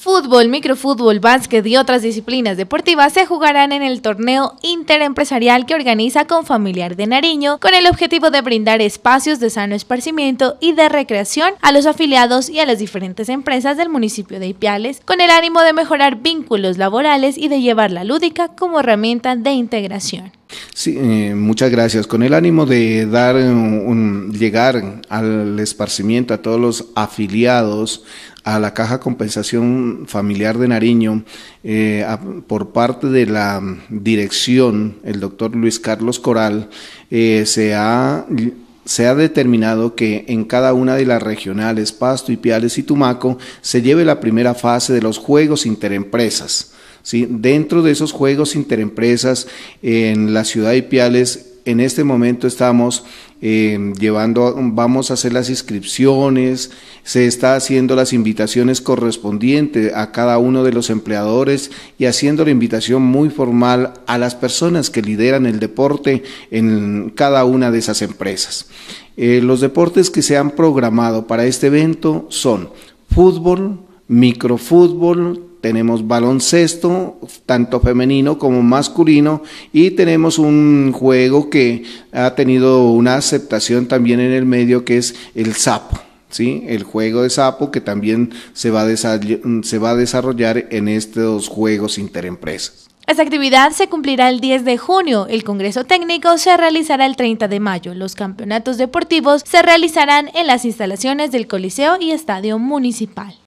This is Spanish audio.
Fútbol, microfútbol, básquet y otras disciplinas deportivas se jugarán en el torneo interempresarial que organiza con Familiar de Nariño, con el objetivo de brindar espacios de sano esparcimiento y de recreación a los afiliados y a las diferentes empresas del municipio de Ipiales, con el ánimo de mejorar vínculos laborales y de llevar la lúdica como herramienta de integración. Sí, eh, muchas gracias. Con el ánimo de dar eh, un, llegar al esparcimiento a todos los afiliados a la Caja Compensación Familiar de Nariño, eh, por parte de la dirección, el doctor Luis Carlos Coral, se ha se ha determinado que en cada una de las regionales Pasto, y Piales y Tumaco se lleve la primera fase de los Juegos Interempresas Dentro de esos juegos interempresas en la ciudad de Piales, en este momento estamos eh, llevando, vamos a hacer las inscripciones, se está haciendo las invitaciones correspondientes a cada uno de los empleadores y haciendo la invitación muy formal a las personas que lideran el deporte en cada una de esas empresas. Eh, los deportes que se han programado para este evento son fútbol, microfútbol, tenemos baloncesto, tanto femenino como masculino, y tenemos un juego que ha tenido una aceptación también en el medio que es el sapo. ¿Sí? El juego de sapo que también se va, se va a desarrollar en estos juegos interempresas. Esta actividad se cumplirá el 10 de junio, el Congreso Técnico se realizará el 30 de mayo, los campeonatos deportivos se realizarán en las instalaciones del Coliseo y Estadio Municipal.